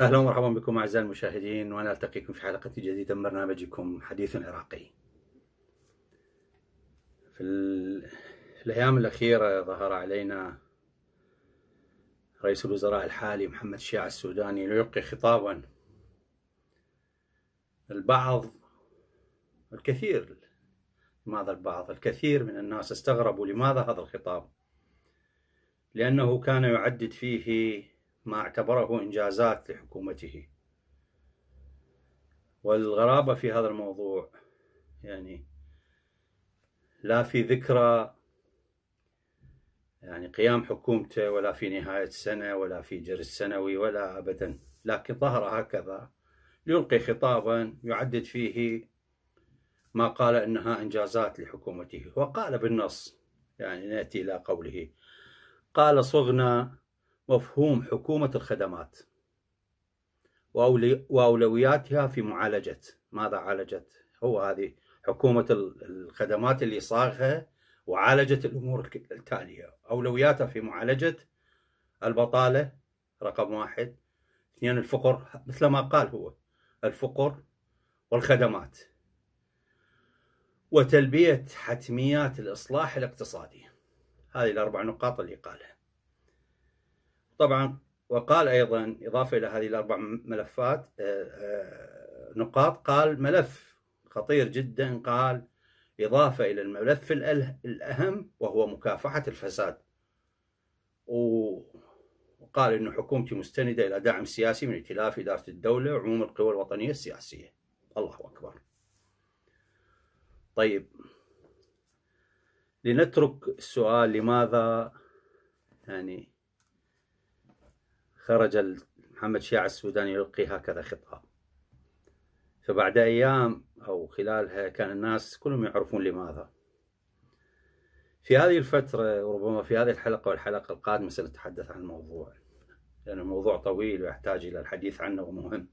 اهلا ومرحبا بكم اعزائي المشاهدين وانا التقيكم في حلقه جديده من برنامجكم حديث عراقي. في الايام الاخيره ظهر علينا رئيس الوزراء الحالي محمد الشيع السوداني ليلقي خطابا البعض الكثير لماذا البعض الكثير من الناس استغربوا لماذا هذا الخطاب لأنه كان يعدد فيه ما اعتبره إنجازات لحكومته والغرابة في هذا الموضوع يعني لا في ذكرى يعني قيام حكومته ولا في نهاية السنة ولا في جرس سنوي ولا أبدا لكن ظهر هكذا ليلقي خطابا يعدد فيه ما قال انها انجازات لحكومته وقال بالنص يعني ناتي الى قوله قال صغنا مفهوم حكومه الخدمات واولوياتها في معالجه ماذا عالجت؟ هو هذه حكومه الخدمات اللي صاغها وعالجت الأمور التالية أولوياتها في معالجة البطالة رقم واحد اثنين الفقر مثل ما قال هو الفقر والخدمات وتلبية حتميات الإصلاح الاقتصادي هذه الأربع نقاط اللي قالها طبعا وقال أيضا إضافة إلى هذه الأربع ملفات آه، آه، نقاط قال ملف خطير جدا قال إضافة إلى الملف الأهم وهو مكافحة الفساد وقال أن حكومتي مستندة إلى دعم سياسي من ائتلاف إدارة الدولة وعموم القوى الوطنية السياسية الله أكبر طيب لنترك السؤال لماذا يعني خرج محمد شيع السوداني يلقي هكذا خطاب فبعد أيام أو خلالها كان الناس كلهم يعرفون لماذا في هذه الفترة وربما في هذه الحلقة والحلقة القادمة سنتحدث عن الموضوع لأن الموضوع طويل ويحتاج إلى الحديث عنه ومهم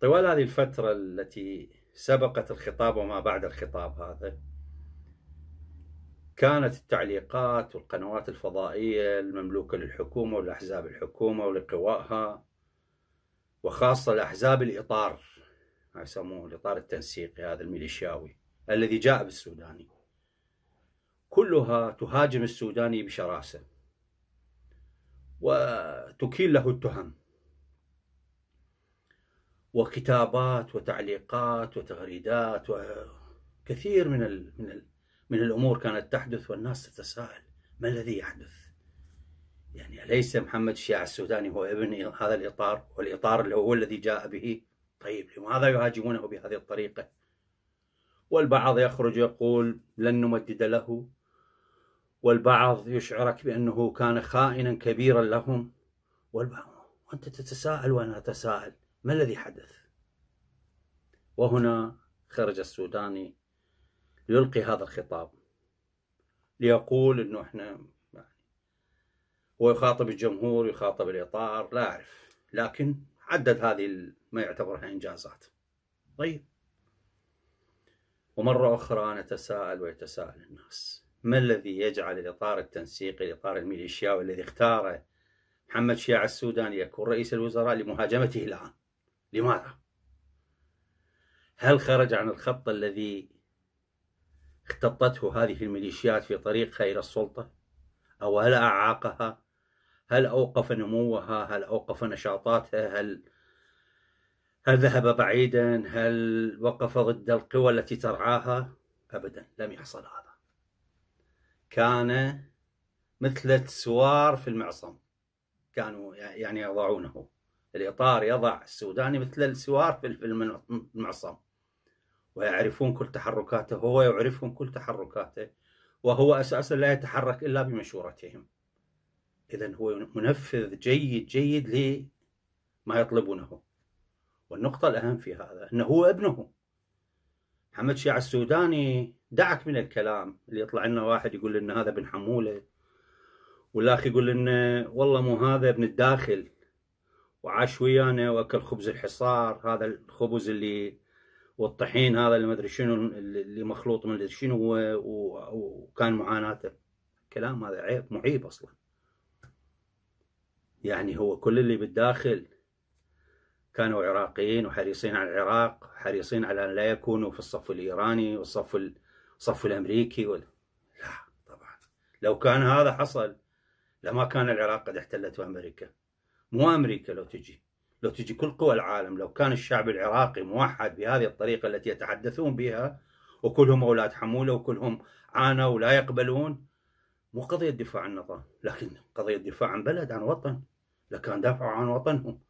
طوال هذه الفترة التي سبقت الخطاب وما بعد الخطاب هذا كانت التعليقات والقنوات الفضائية المملوكة للحكومة ولأحزاب الحكومة ولقوائها وخاصة لأحزاب الإطار ما يسموه الإطار التنسيقي هذا الميليشياوي الذي جاء بالسوداني كلها تهاجم السوداني بشراسة وتكيل له التهم وكتابات وتعليقات وتغريدات وكثير من الـ من الـ من الامور كانت تحدث والناس تتساءل ما الذي يحدث؟ يعني اليس محمد الشيع السوداني هو ابن هذا الاطار والاطار اللي هو الذي جاء به طيب لماذا يهاجمونه بهذه الطريقة؟ والبعض يخرج يقول لن نمدد له والبعض يشعرك بأنه كان خائنا كبيرا لهم والبعض وأنت تتساءل وأنا أتساءل ما الذي حدث؟ وهنا خرج السوداني يلقي هذا الخطاب ليقول انه احنا يعني، هو يخاطب الجمهور يخاطب الاطار لا اعرف لكن عدد هذه ما يعتبرها إنجازات طيب ومرة أخرى نتساءل ويتساءل الناس ما الذي يجعل الإطار التنسيقي الإطار الميليشياوي الذي اختاره محمد شياع السوداني يكون رئيس الوزراء لمهاجمته الآن لماذا؟ هل خرج عن الخط الذي اختطته هذه الميليشيات في طريقها إلى السلطة؟ أو هل أعاقها؟ هل أوقف نموها هل أوقف نشاطاتها هل هل ذهب بعيدا هل وقف ضد القوى التي ترعاها أبدا لم يحصل هذا كان مثل السوار في المعصم كانوا يعني يضعونه الإطار يضع السوداني مثل السوار في المعصم ويعرفون كل تحركاته هو يعرفهم كل تحركاته وهو أساسا لا يتحرك إلا بمشورتهم إذا هو منفذ جيد جيد لما يطلبونه والنقطة الأهم في هذا أنه هو ابنه محمد شيع السوداني دعك من الكلام اللي يطلع لنا واحد يقول لنا هذا ابن حمولة والآخ يقول لنا والله مو هذا ابن الداخل وعاش ويانا واكل خبز الحصار هذا الخبز اللي والطحين هذا اللي ما ادري شنو اللي مخلوط من شنو وكان معاناته كلام هذا عيب معيب اصلا يعني هو كل اللي بالداخل كانوا عراقيين وحريصين على العراق حريصين على أن لا يكونوا في الصف الإيراني والصف الصف الأمريكي ولا لا طبعا لو كان هذا حصل لما كان العراق قد احتلته أمريكا مو أمريكا لو تجي لو تجي كل قوى العالم لو كان الشعب العراقي موحد بهذه الطريقة التي يتحدثون بها وكلهم أولاد حمولة وكلهم عانوا ولا يقبلون مو قضية دفاع عن نظام لكن قضية دفاع عن بلد عن وطن لكان دافعوا عن وطنهم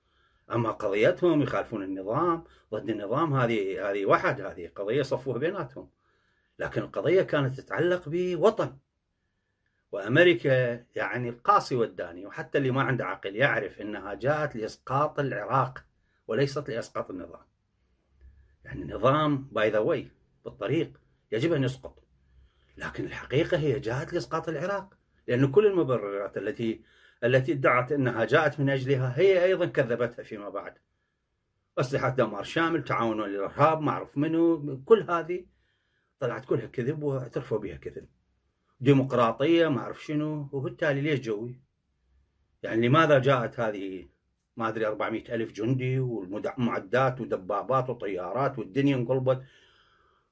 اما قضيتهم يخالفون النظام ضد النظام هذه هذه وحد هذه قضيه صفوها بيناتهم لكن القضيه كانت تتعلق بوطن وامريكا يعني القاصي والداني وحتى اللي ما عنده عقل يعرف انها جاءت لاسقاط العراق وليست لاسقاط النظام. يعني النظام باي ذا واي بالطريق يجب ان يسقط. لكن الحقيقه هي جاءت لاسقاط العراق لان كل المبررات التي التي ادعت أنها جاءت من أجلها هي أيضا كذبتها فيما بعد أسلحة دمار شامل تعاون الإرهاب اعرف منو كل هذه طلعت كلها كذب واعترفوا بها كذب ديمقراطية ما أعرف شنو وبالتالي ليش جوي يعني لماذا جاءت هذه ما أدري 400 ألف جندي والمعدات ودبابات وطيارات والدنيا انقلبت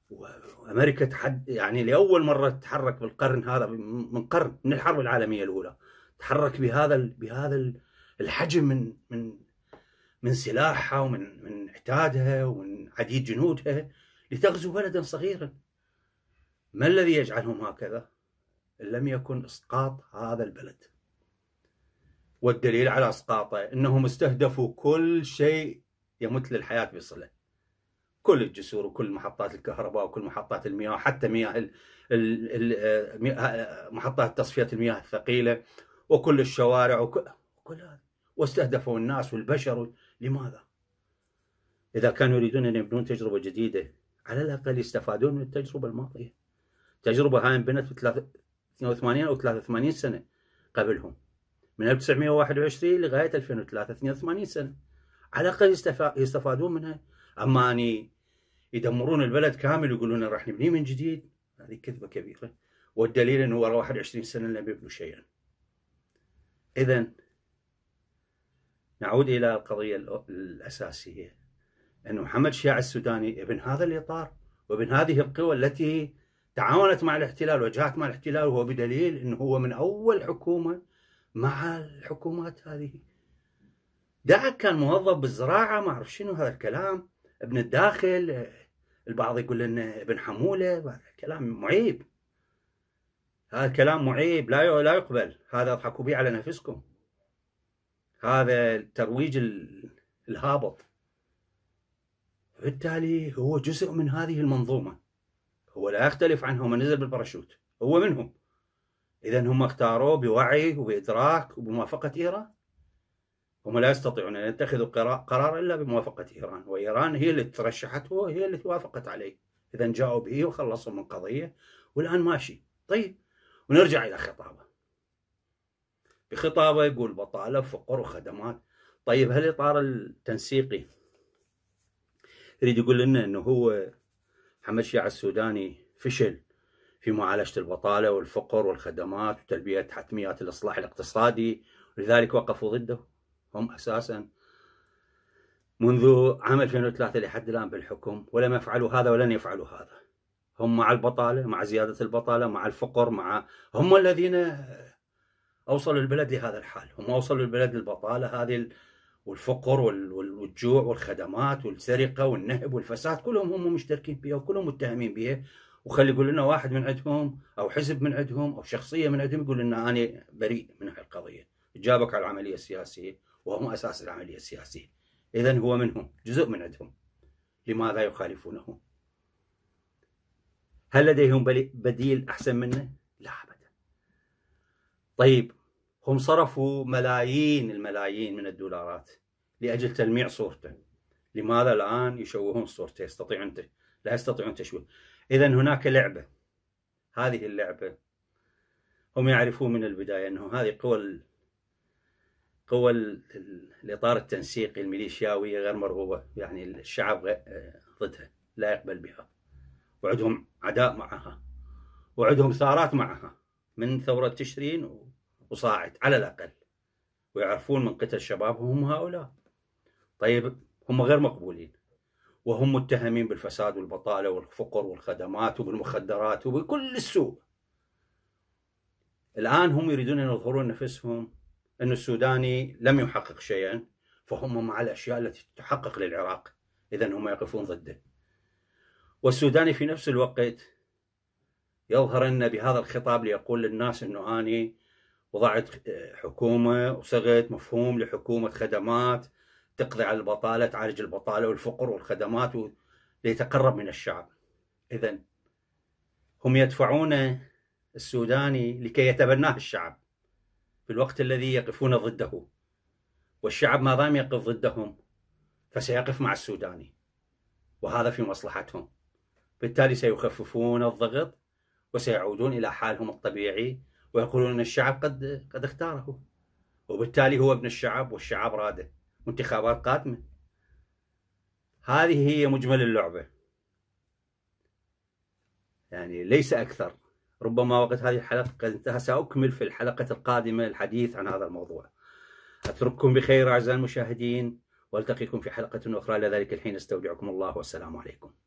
وامريكا تحد يعني لاول مره تتحرك بالقرن هذا من قرن من الحرب العالميه الاولى تحرك بهذا بهذا الحجم من من من سلاحها ومن من عتادها ومن عديد جنودها لتغزو بلدا صغيرا ما الذي يجعلهم هكذا؟ لم يكن اسقاط هذا البلد والدليل على اسقاطه انهم استهدفوا كل شيء يمت للحياه بصله كل الجسور وكل محطات الكهرباء وكل محطات المياه حتى مياه محطات تصفيه المياه الثقيله وكل الشوارع وكل, هذا واستهدفوا الناس والبشر لماذا؟ إذا كانوا يريدون أن يبنون تجربة جديدة على الأقل يستفادون من التجربة الماضية التجربة هاي انبنت في 82 أو 83 سنة قبلهم من 1921 لغاية 2003 82 سنة على الأقل يستفادون منها أما أني يدمرون البلد كامل ويقولون راح نبنيه من جديد هذه كذبة كبيرة والدليل أنه ورا 21 سنة لم يبنوا شيئا إذا نعود إلى القضية الأساسية أن محمد شيع السوداني ابن هذا الإطار وابن هذه القوى التي تعاونت مع الاحتلال وجاءت مع الاحتلال وهو بدليل أنه هو من أول حكومة مع الحكومات هذه دعك كان موظف بالزراعة ما أعرف شنو هذا الكلام ابن الداخل البعض يقول لنا ابن حمولة كلام معيب هذا كلام معيب لا لا يقبل هذا اضحكوا به على نفسكم هذا ترويج الهابط بالتالي هو جزء من هذه المنظومة هو لا يختلف عنهم من نزل بالباراشوت هو منهم إذا هم اختاروه بوعي وبإدراك وبموافقة إيران هم لا يستطيعون أن يتخذوا قرار إلا بموافقة إيران وإيران هي اللي ترشحته وهي اللي وافقت عليه إذا جاؤوا به وخلصوا من قضية والآن ماشي طيب ونرجع إلى خطابه بخطابه يقول بطالة فقر وخدمات طيب هل اطار التنسيقي يريد يقول لنا أنه هو محمد الشيعه السوداني فشل في معالجة البطالة والفقر والخدمات وتلبية حتميات الإصلاح الاقتصادي لذلك وقفوا ضده هم أساساً منذ عام 2003 لحد الآن بالحكم ولم يفعلوا هذا ولن يفعلوا هذا هم مع البطالة مع زيادة البطالة مع الفقر مع هم الذين أوصلوا البلد لهذا الحال هم أوصلوا البلد للبطالة هذه والفقر والجوع والخدمات والسرقة والنهب والفساد كلهم هم مشتركين بها وكلهم متهمين بها وخلي يقول لنا واحد من عندهم أو حزب من عندهم أو شخصية من عندهم يقول لنا أنا بريء من هذه القضية جابك على العملية السياسية وهم أساس العملية السياسية إذا هو منهم جزء من عندهم لماذا يخالفونه هل لديهم بديل أحسن منه؟ لا أبدا طيب هم صرفوا ملايين الملايين من الدولارات لأجل تلميع صورته لماذا الآن يشوهون صورته يستطيع أنت لا يستطيعون تشويه إذا هناك لعبة هذه اللعبة هم يعرفون من البداية أنه هذه قوى قوى الإطار التنسيقي الميليشياوي غير مرغوبة يعني الشعب ضدها لا يقبل بها وعندهم عداء معها وعندهم ثارات معها من ثورة تشرين وصاعد على الأقل ويعرفون من قتل شبابهم هؤلاء طيب هم غير مقبولين وهم متهمين بالفساد والبطالة والفقر والخدمات وبالمخدرات وبكل السوء الآن هم يريدون أن يظهرون نفسهم أن السوداني لم يحقق شيئا فهم مع الأشياء التي تحقق للعراق إذا هم يقفون ضده والسوداني في نفس الوقت يظهر أن بهذا الخطاب ليقول للناس أنه أني وضعت حكومة وصغت مفهوم لحكومة خدمات تقضي على البطالة تعالج البطالة والفقر والخدمات ليتقرب من الشعب إذا هم يدفعون السوداني لكي يتبناه الشعب في الوقت الذي يقفون ضده والشعب ما دام يقف ضدهم فسيقف مع السوداني وهذا في مصلحتهم بالتالي سيخففون الضغط وسيعودون الى حالهم الطبيعي ويقولون ان الشعب قد قد اختاره وبالتالي هو ابن الشعب والشعب راده وانتخابات قادمه هذه هي مجمل اللعبه يعني ليس اكثر ربما وقت هذه الحلقه قد انتهى ساكمل في الحلقه القادمه الحديث عن هذا الموضوع اترككم بخير اعزائي المشاهدين والتقيكم في حلقه اخرى لذلك الحين استودعكم الله والسلام عليكم